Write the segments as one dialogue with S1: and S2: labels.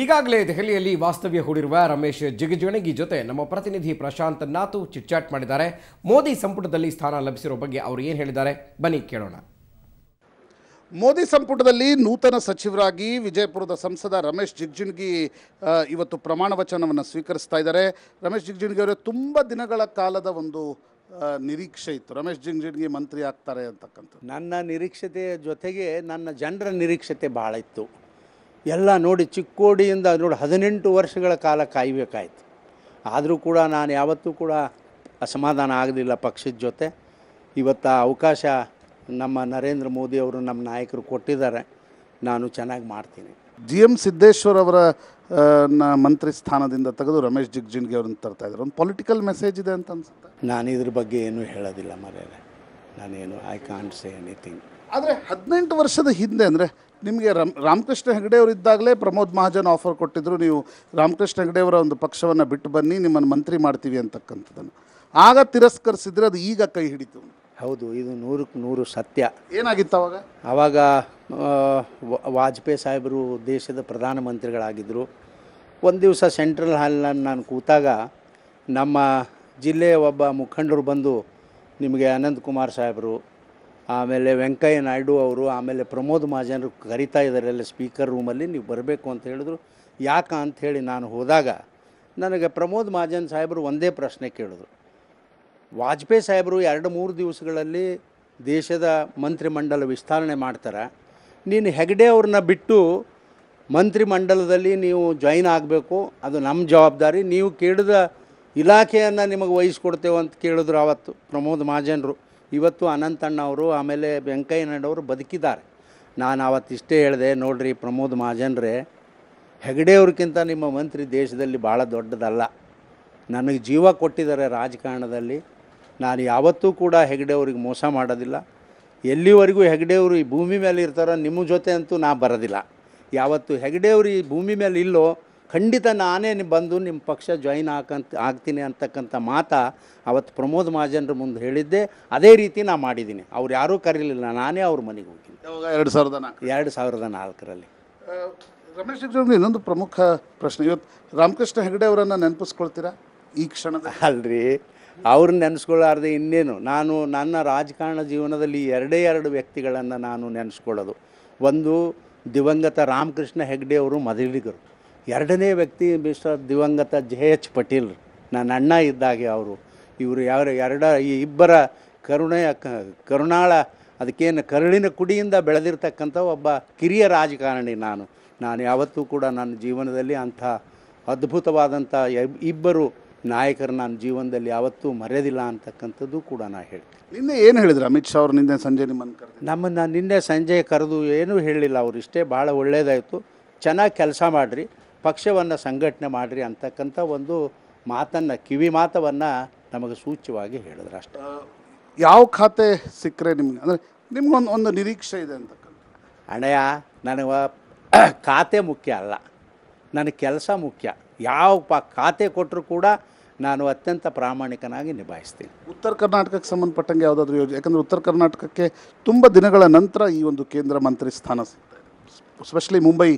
S1: ಈಗಾಗಲೇ ದೆಹಲಿಯಲ್ಲಿ ವಾಸ್ತವ್ಯ ಹೂಡಿರುವ ರಮೇಶ್ ಜಿಗಜಿಣಗಿ ಜೊತೆ ನಮ್ಮ ಪ್ರತಿನಿಧಿ ಪ್ರಶಾಂತ್ ನಾತು ಚಿಟ್ಚಾಟ್ ಮಾಡಿದ್ದಾರೆ ಮೋದಿ ಸಂಪುಟದಲ್ಲಿ ಸ್ಥಾನ ಲಭಿಸಿರೋ ಬಗ್ಗೆ ಅವರು ಏನು ಹೇಳಿದ್ದಾರೆ ಬನ್ನಿ ಕೇಳೋಣ ಮೋದಿ ಸಂಪುಟದಲ್ಲಿ ನೂತನ ಸಚಿವರಾಗಿ ವಿಜಯಪುರದ ಸಂಸದ ರಮೇಶ್ ಜಿಗ್ಜಿಣ್ಗಿ ಇವತ್ತು ಪ್ರಮಾಣ ವಚನವನ್ನು ಸ್ವೀಕರಿಸ್ತಾ ಇದ್ದಾರೆ ರಮೇಶ್ ಜಿಗ್ಜಿಣ್ಗಿ ಅವರೇ
S2: ತುಂಬ ದಿನಗಳ ಕಾಲದ ಒಂದು ನಿರೀಕ್ಷೆ ಇತ್ತು ರಮೇಶ್ ಜಿಂಗ್ಜಿಣ್ಗಿ ಮಂತ್ರಿ ಆಗ್ತಾರೆ ಅಂತಕ್ಕಂಥ ನನ್ನ ನಿರೀಕ್ಷತೆಯ ಜೊತೆಗೆ ನನ್ನ ಜನರ ನಿರೀಕ್ಷತೆ ಬಹಳ ಇತ್ತು ಎಲ್ಲ ನೋಡಿ ಚಿಕ್ಕೋಡಿಯಿಂದ ನೋಡಿ ಹದಿನೆಂಟು ವರ್ಷಗಳ ಕಾಲ ಕಾಯಬೇಕಾಯ್ತು ಆದರೂ ಕೂಡ ನಾನು ಯಾವತ್ತೂ ಕೂಡ ಅಸಮಾಧಾನ ಆಗಲಿಲ್ಲ ಪಕ್ಷದ ಜೊತೆ ಇವತ್ತು ಆ ಅವಕಾಶ ನಮ್ಮ ನರೇಂದ್ರ ಮೋದಿ ಅವರು ನಮ್ಮ ನಾಯಕರು ಕೊಟ್ಟಿದ್ದಾರೆ ನಾನು ಚೆನ್ನಾಗಿ ಮಾಡ್ತೀನಿ
S1: ಜಿ ಎಮ್ ಸಿದ್ದೇಶ್ವರ್ ಅವರ ಮಂತ್ರಿ ಸ್ಥಾನದಿಂದ ತೆಗೆದು ರಮೇಶ್ ಜಿಗ್ಜಿಣ್ಗೆ ಅವ್ರನ್ನ ತರ್ತಾ ಇದ್ದಾರೆ ಒಂದು ಪೊಲಿಟಿಕಲ್ ಮೆಸೇಜ್ ಇದೆ ಅಂತ ಅನ್ಸುತ್ತೆ
S2: ನಾನು ಇದ್ರ ಬಗ್ಗೆ ಏನೂ ಹೇಳೋದಿಲ್ಲ ಮರ್ಯಾದೆ ನಾನೇನು ಐ ಕಾಂಟ್ ಸೇ ಎನಿಥಿಂಗ್
S1: ಆದರೆ ಹದಿನೆಂಟು ವರ್ಷದ ಹಿಂದೆ ಅಂದರೆ ನಿಮಗೆ ರಾಮ್ ರಾಮಕೃಷ್ಣ ಹೆಗಡೆಯವರು ಇದ್ದಾಗಲೇ ಪ್ರಮೋದ್ ಮಹಾಜನ್ ಆಫರ್ ಕೊಟ್ಟಿದ್ದರು ನೀವು ರಾಮಕೃಷ್ಣ ಹೆಗಡೆಯವರ ಒಂದು ಪಕ್ಷವನ್ನು ಬಿಟ್ಟು ಬನ್ನಿ ನಿಮ್ಮನ್ನು ಮಂತ್ರಿ ಮಾಡ್ತೀವಿ
S2: ಅಂತಕ್ಕಂಥದ್ದನ್ನು ಆಗ ತಿರಸ್ಕರಿಸಿದ್ರೆ ಅದು ಈಗ ಕೈ ಹಿಡಿತು ಹೌದು ಇದು ನೂರಕ್ಕೆ ನೂರು ಸತ್ಯ ಏನಾಗಿತ್ತು ಅವಾಗ ಆವಾಗ ವಾಜಪೇಯಿ ಸಾಹೇಬರು ದೇಶದ ಪ್ರಧಾನಮಂತ್ರಿಗಳಾಗಿದ್ದರು ಒಂದು ದಿವಸ ಸೆಂಟ್ರಲ್ ಹಾಲ್ನಲ್ಲಿ ನಾನು ಕೂತಾಗ ನಮ್ಮ ಜಿಲ್ಲೆಯ ಒಬ್ಬ ಮುಖಂಡರು ಬಂದು ನಿಮಗೆ ಅನಂತಕುಮಾರ್ ಸಾಹೇಬರು ಆಮೇಲೆ ವೆಂಕಯ್ಯ ನಾಯ್ಡು ಅವರು ಆಮೇಲೆ ಪ್ರಮೋದ್ ಮಹಾಜನರು ಕರಿತಾ ಇದ್ದಾರೆ ಅಲ್ಲಿ ಸ್ಪೀಕರ್ ರೂಮಲ್ಲಿ ನೀವು ಬರಬೇಕು ಅಂತ ಹೇಳಿದ್ರು ಯಾಕ ಅಂಥೇಳಿ ನಾನು ಹೋದಾಗ ನನಗೆ ಪ್ರಮೋದ್ ಮಹಾಜನ್ ಸಾಹೇಬರು ಒಂದೇ ಪ್ರಶ್ನೆ ಕೇಳಿದ್ರು ವಾಜಪೇಯಿ ಸಾಹೇಬರು ಎರಡು ಮೂರು ದಿವಸಗಳಲ್ಲಿ ದೇಶದ ಮಂತ್ರಿಮಂಡಲ ವಿಸ್ತರಣೆ ಮಾಡ್ತಾರೆ ನೀನು ಹೆಗಡೆ ಅವ್ರನ್ನ ಬಿಟ್ಟು ಮಂತ್ರಿಮಂಡಲದಲ್ಲಿ ನೀವು ಜಾಯಿನ್ ಆಗಬೇಕು ಅದು ನಮ್ಮ ಜವಾಬ್ದಾರಿ ನೀವು ಕೇಳಿದ ಇಲಾಖೆಯನ್ನು ನಿಮಗೆ ವಹಿಸ್ಕೊಡ್ತೇವೆ ಅಂತ ಕೇಳಿದ್ರು ಆವತ್ತು ಪ್ರಮೋದ್ ಮಹಾಜನರು ಇವತ್ತು ಅನಂತಣ್ಣ ಅವರು ಆಮೇಲೆ ಅವರು ಬದುಕಿದ್ದಾರೆ ನಾನು ಅವತ್ತು ಇಷ್ಟೇ ಹೇಳಿದೆ ನೋಡ್ರಿ ಪ್ರಮೋದ್ ಮಹಾಜನ್ರೇ ಹೆಗಡೆಯವ್ರಿಗಿಂತ ನಿಮ್ಮ ಮಂತ್ರಿ ದೇಶದಲ್ಲಿ ಭಾಳ ದೊಡ್ಡದಲ್ಲ ನನಗೆ ಜೀವ ಕೊಟ್ಟಿದ್ದಾರೆ ರಾಜಕಾರಣದಲ್ಲಿ ನಾನು ಯಾವತ್ತೂ ಕೂಡ ಹೆಗಡೆಯವ್ರಿಗೆ ಮೋಸ ಮಾಡೋದಿಲ್ಲ ಎಲ್ಲಿವರೆಗೂ ಹೆಗಡೆಯವರು ಈ ಭೂಮಿ ಮೇಲೆ ಇರ್ತಾರೋ ನಿಮ್ಮ ಜೊತೆ ಅಂತೂ ನಾ ಬರೋದಿಲ್ಲ ಯಾವತ್ತು ಹೆಗಡೆಯವರು ಈ ಭೂಮಿ ಮೇಲೆ ಇಲ್ಲೋ ಖಂಡಿತ ನಾನೇ ಬಂದು ನಿಮ್ಮ ಪಕ್ಷ ಜಾಯಿನ್ ಹಾಕಂತ ಆಗ್ತೀನಿ ಅಂತಕ್ಕಂಥ ಮಾತ ಅವತ್ತು ಪ್ರಮೋದ್ ಮಹಾಜನ್ರ ಮುಂದೆ ಹೇಳಿದ್ದೆ ಅದೇ ರೀತಿ ನಾನು ಮಾಡಿದ್ದೀನಿ ಅವ್ರು ಯಾರೂ ಕರೀಲಿಲ್ಲ ನಾನೇ ಅವ್ರ ಮನೆಗೆ ಹೋಗಿದ್ದೆ ಎರಡು ಸಾವಿರದ ನಾಲ್ಕು ಎರಡು ಸಾವಿರದ ನಾಲ್ಕರಲ್ಲಿ ರಮೇಶ್ ಇನ್ನೊಂದು ಪ್ರಮುಖ ಪ್ರಶ್ನೆ ಇವತ್ತು ರಾಮಕೃಷ್ಣ ಹೆಗ್ಡೆ ಅವರನ್ನು ನೆನಪಿಸ್ಕೊಳ್ತೀರಾ ಈ ಕ್ಷಣದ ಅಲ್ರಿ ಅವ್ರನ್ನ ನೆನೆಸ್ಕೊಳ್ಳಾರ್ದೆ ಇನ್ನೇನು ನಾನು ನನ್ನ ರಾಜಕಾರಣ ಜೀವನದಲ್ಲಿ ಎರಡೇ ಎರಡು ವ್ಯಕ್ತಿಗಳನ್ನು ನಾನು ನೆನೆಸ್ಕೊಳ್ಳೋದು ಒಂದು ದಿವಂಗತ ರಾಮಕೃಷ್ಣ ಹೆಗ್ಡೆ ಅವರು ಮದಲಿಗರು ಎರಡನೇ ವ್ಯಕ್ತಿ ಮಿಸ್ಟರ್ ದಿವಂಗತ ಜೆ ಎಚ್ ಪಟೀಲ್ ನನ್ನ ಅಣ್ಣ ಇದ್ದಾಗೆ ಅವರು ಇವರು ಯಾರ ಎರಡ ಈ ಇಬ್ಬರ ಕರುಣೆಯ ಕರುಣಾಳ ಅದಕ್ಕೇನು ಕರುಳಿನ ಕುಡಿಯಿಂದ ಬೆಳೆದಿರ್ತಕ್ಕಂಥ ಒಬ್ಬ ಕಿರಿಯ ರಾಜಕಾರಣಿ ನಾನು ನಾನು ಯಾವತ್ತೂ ಕೂಡ ನನ್ನ ಜೀವನದಲ್ಲಿ ಅಂಥ ಅದ್ಭುತವಾದಂಥ ಇಬ್ಬರು ನಾಯಕರು ನನ್ನ ಜೀವನದಲ್ಲಿ ಯಾವತ್ತೂ ಮರೆಯೋದಿಲ್ಲ ಅಂತಕ್ಕಂಥದ್ದು ಕೂಡ ನಾನು ಹೇಳ್ತೀನಿ ನಿನ್ನೆ ಏನು ಹೇಳಿದ್ರು ಅಮಿತ್ ಶಾ ಅವರು ನಿನ್ನೆ ಸಂಜೆ ನಿಮ್ಮನ್ನು ಕರೆದು ನಮ್ಮನ್ನು ನಿನ್ನೆ ಸಂಜೆ ಕರೆದು ಏನೂ ಹೇಳಲಿಲ್ಲ ಅವರು ಇಷ್ಟೇ ಭಾಳ ಒಳ್ಳೆಯದಾಯಿತು ಚೆನ್ನಾಗಿ ಕೆಲಸ ಮಾಡಿರಿ ಪಕ್ಷವನ್ನು ಸಂಘಟನೆ ಮಾಡಿರಿ ಅಂತಕ್ಕಂಥ ಒಂದು ಮಾತನ್ನು ಕಿವಿ ಮಾತವನ್ನು ನಮಗೆ ಸೂಚ್ಯವಾಗಿ ಹೇಳಿದ್ರೆ ಅಷ್ಟೇ ಯಾವ ಖಾತೆ ಸಿಕ್ಕರೆ ನಿಮಗೆ ಅಂದರೆ ನಿಮ್ಗೊಂದು ಒಂದು ನಿರೀಕ್ಷೆ ಇದೆ ಅಂತಕ್ಕಂಥ ಅಣ್ಣಯ್ಯ ನನಗೆ ಖಾತೆ ಮುಖ್ಯ ಅಲ್ಲ ನನಗೆ ಕೆಲಸ ಮುಖ್ಯ ಯಾವ ಪ ಖಾತೆ ಕೊಟ್ಟರು ಕೂಡ ನಾನು ಅತ್ಯಂತ ಪ್ರಾಮಾಣಿಕನಾಗಿ ನಿಭಾಯಿಸ್ತೀನಿ
S1: ಉತ್ತರ ಕರ್ನಾಟಕಕ್ಕೆ ಸಂಬಂಧಪಟ್ಟಂಗೆ ಯಾವುದಾದ್ರೂ ಯೋಜನೆ ಯಾಕಂದರೆ ಉತ್ತರ ಕರ್ನಾಟಕಕ್ಕೆ
S2: ತುಂಬ ದಿನಗಳ ನಂತರ ಈ ಒಂದು ಕೇಂದ್ರ ಮಂತ್ರಿ ಸ್ಥಾನ ಸಿಗ್ತಾ ಸ್ಪೆಷಲಿ ಮುಂಬೈ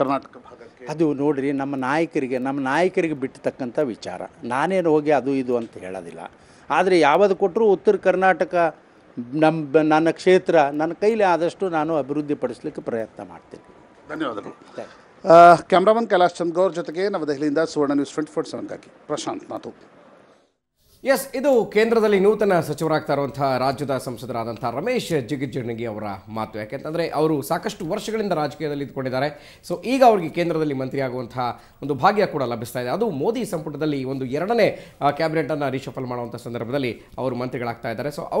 S2: ಕರ್ನಾಟಕ ಭಾಗ ಅದು ನೋಡಿರಿ ನಮ್ಮ ನಾಯಕರಿಗೆ ನಮ್ಮ ನಾಯಕರಿಗೆ ಬಿಟ್ಟತಕ್ಕಂಥ ವಿಚಾರ ನಾನೇನು ಹೋಗಿ ಅದು ಇದು ಅಂತ ಹೇಳೋದಿಲ್ಲ ಆದರೆ ಯಾವುದು ಕೊಟ್ಟರೂ ಉತ್ತರ ಕರ್ನಾಟಕ ನಮ್ಮ ನನ್ನ ಕ್ಷೇತ್ರ ನನ್ನ ಕೈಲಿ ಆದಷ್ಟು ನಾನು ಅಭಿವೃದ್ಧಿ ಪಡಿಸಲಿಕ್ಕೆ ಪ್ರಯತ್ನ ಮಾಡ್ತೀನಿ
S1: ಧನ್ಯವಾದಗಳು ಕ್ಯಾಮ್ರಾಮನ್ ಕೈಲಾಶ್ ಚಂದ್ಗೌರ್ ಜೊತೆಗೆ ನವದೆಹಲಿಯಿಂದ ಸುವರ್ಣ ನ್ಯೂಸ್ ಟ್ವೆಂಟಿ ಫೋರ್ ಸೆವೆನ್ಗಾಗಿ ಪ್ರಶಾಂತ್ ಮಾತು ಎಸ್ ಇದು ಕೇಂದ್ರದಲ್ಲಿ ನೂತನ ಸಚಿವರಾಗ್ತಾ ಇರುವಂತಹ ರಾಜ್ಯದ ಸಂಸದರಾದಂತಹ ರಮೇಶ್ ಜಿಗಜಿಣಗಿ ಅವರ ಮಾತು ಯಾಕೆಂತಂದ್ರೆ ಅವರು ಸಾಕಷ್ಟು ವರ್ಷಗಳಿಂದ ರಾಜಕೀಯದಲ್ಲಿ ಇದ್ದುಕೊಂಡಿದ್ದಾರೆ ಸೊ ಈಗ ಅವರಿಗೆ ಕೇಂದ್ರದಲ್ಲಿ ಆಗುವಂತಹ ಒಂದು ಭಾಗ್ಯ ಕೂಡ ಲಭಿಸ್ತಾ ಇದೆ ಅದು ಮೋದಿ ಸಂಪುಟದಲ್ಲಿ ಒಂದು ಎರಡನೇ ಕ್ಯಾಬಿನೆಟ್ ಅನ್ನು ರಿಶಫಲ್ ಮಾಡುವಂತಹ ಸಂದರ್ಭದಲ್ಲಿ ಅವರು ಮಂತ್ರಿಗಳಾಗ್ತಾ ಇದ್ದಾರೆ ಸೊ ಅವರು